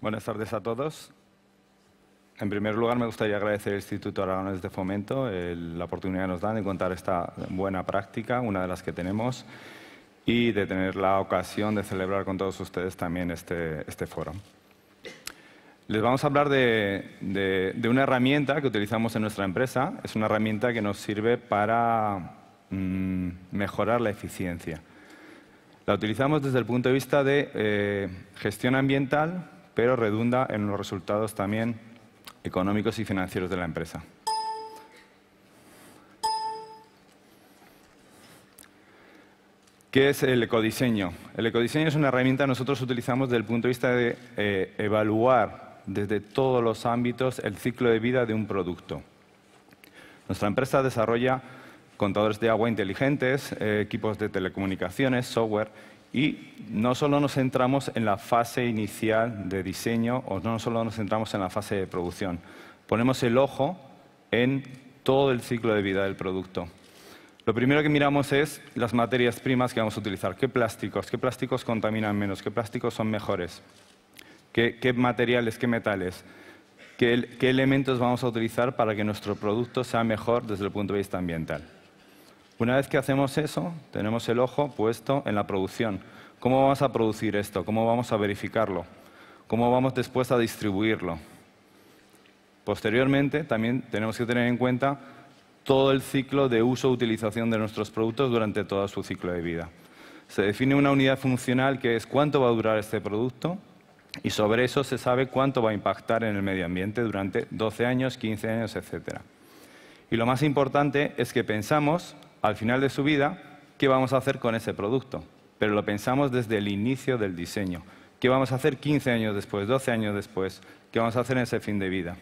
Buenas tardes a todos. En primer lugar, me gustaría agradecer al Instituto Aragones de Fomento la oportunidad que nos dan de contar esta buena práctica, una de las que tenemos, y de tener la ocasión de celebrar con todos ustedes también este, este foro. Les vamos a hablar de, una herramienta que utilizamos en nuestra empresa. Es una herramienta que nos sirve para mm, mejorar la eficiencia. La utilizamos desde el punto de vista de eh, gestión ambiental pero redunda en los resultados también económicos y financieros de la empresa. ¿Qué es el ecodiseño? El ecodiseño es una herramienta que nosotros utilizamos desde el punto de vista de eh, evaluar desde todos los ámbitos el ciclo de vida de un producto. Nuestra empresa desarrolla contadores de agua inteligentes, eh, equipos de telecomunicaciones, software y no solo nos centramos en la fase inicial de diseño o no solo nos centramos en la fase de producción, ponemos el ojo en todo el ciclo de vida del producto. Lo primero que miramos es las materias primas que vamos a utilizar, qué plásticos, qué plásticos contaminan menos, qué plásticos son mejores, qué, materiales, qué metales, qué elementos vamos a utilizar para que nuestro producto sea mejor desde el punto de vista ambiental. Una vez que hacemos eso, tenemos el ojo puesto en la producción. ¿Cómo vamos a producir esto? ¿Cómo vamos a verificarlo? ¿Cómo vamos después a distribuirlo? Posteriormente, también tenemos que tener en cuenta todo el ciclo de uso-utilización de nuestros productos durante todo su ciclo de vida. Se define una unidad funcional que es cuánto va a durar este producto y sobre eso se sabe cuánto va a impactar en el medio ambiente durante 12 años, 15 años, etcétera. Y lo más importante es que pensamos al final de su vida, ¿qué vamos a hacer con ese producto? Pero lo pensamos desde el inicio del diseño. ¿Qué vamos a hacer 15 años después, 12 años después? ¿Qué vamos a hacer en ese fin de vida?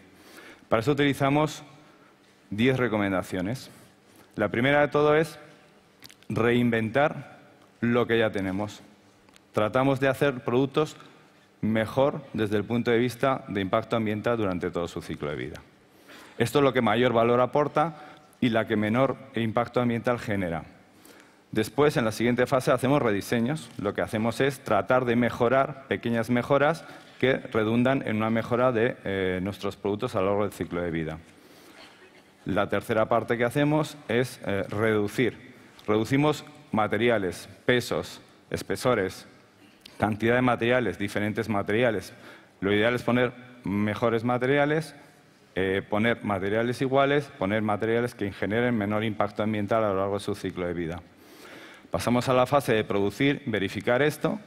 Para eso utilizamos 10 recomendaciones. La primera de todo es reinventar lo que ya tenemos. Tratamos de hacer productos mejor desde el punto de vista de impacto ambiental durante todo su ciclo de vida. Esto es lo que mayor valor aporta y la que menor impacto ambiental genera. Después, en la siguiente fase, hacemos rediseños. Lo que hacemos es tratar de mejorar pequeñas mejoras que redundan en una mejora de eh, nuestros productos a lo largo del ciclo de vida. La tercera parte que hacemos es eh, reducir. Reducimos materiales, pesos, espesores, cantidad de materiales, diferentes materiales. Lo ideal es poner mejores materiales eh, poner materiales iguales, poner materiales que generen menor impacto ambiental a lo largo de su ciclo de vida. Pasamos a la fase de producir, verificar esto,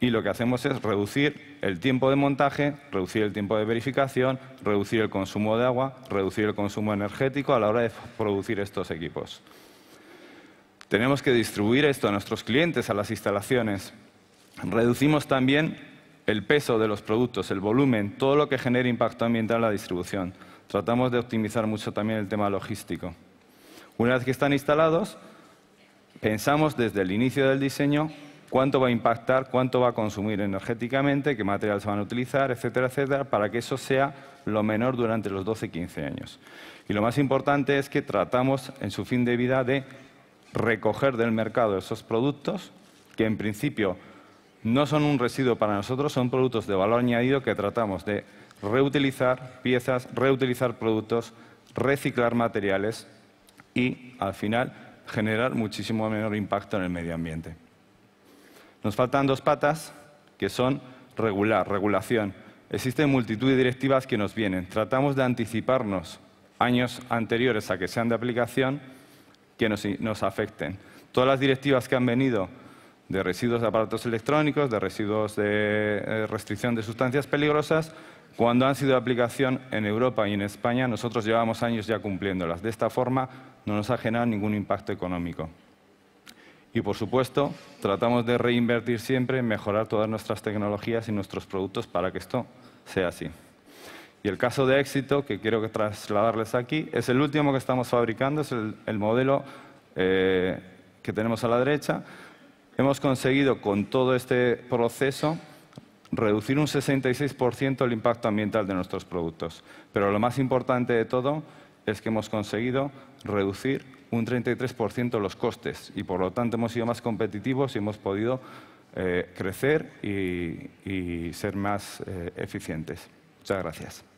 y lo que hacemos es reducir el tiempo de montaje, reducir el tiempo de verificación, reducir el consumo de agua, reducir el consumo energético a la hora de producir estos equipos. Tenemos que distribuir esto a nuestros clientes, a las instalaciones. Reducimos también el peso de los productos, el volumen, todo lo que genere impacto ambiental en la distribución. Tratamos de optimizar mucho también el tema logístico. Una vez que están instalados, pensamos desde el inicio del diseño cuánto va a impactar, cuánto va a consumir energéticamente, qué materiales van a utilizar, etcétera, etcétera, para que eso sea lo menor durante los 12-15 años. Y lo más importante es que tratamos en su fin de vida de recoger del mercado esos productos que en principio no son un residuo para nosotros, son productos de valor añadido que tratamos de reutilizar piezas, reutilizar productos, reciclar materiales y, al final, generar muchísimo menor impacto en el medio ambiente. Nos faltan dos patas, que son regular, regulación. Existen multitud de directivas que nos vienen. Tratamos de anticiparnos años anteriores a que sean de aplicación que nos, afecten. Todas las directivas que han venido de residuos de aparatos electrónicos, de residuos de eh, restricción de sustancias peligrosas, cuando han sido de aplicación en Europa y en España, nosotros llevamos años ya cumpliéndolas. De esta forma, no nos ha generado ningún impacto económico. Y, por supuesto, tratamos de reinvertir siempre en mejorar todas nuestras tecnologías y nuestros productos para que esto sea así. Y el caso de éxito que quiero trasladarles aquí es el último que estamos fabricando, es el, modelo eh, que tenemos a la derecha, Hemos conseguido con todo este proceso reducir un 66% el impacto ambiental de nuestros productos. Pero lo más importante de todo es que hemos conseguido reducir un 33% los costes y por lo tanto hemos sido más competitivos y hemos podido eh, crecer y, ser más eh, eficientes. Muchas gracias.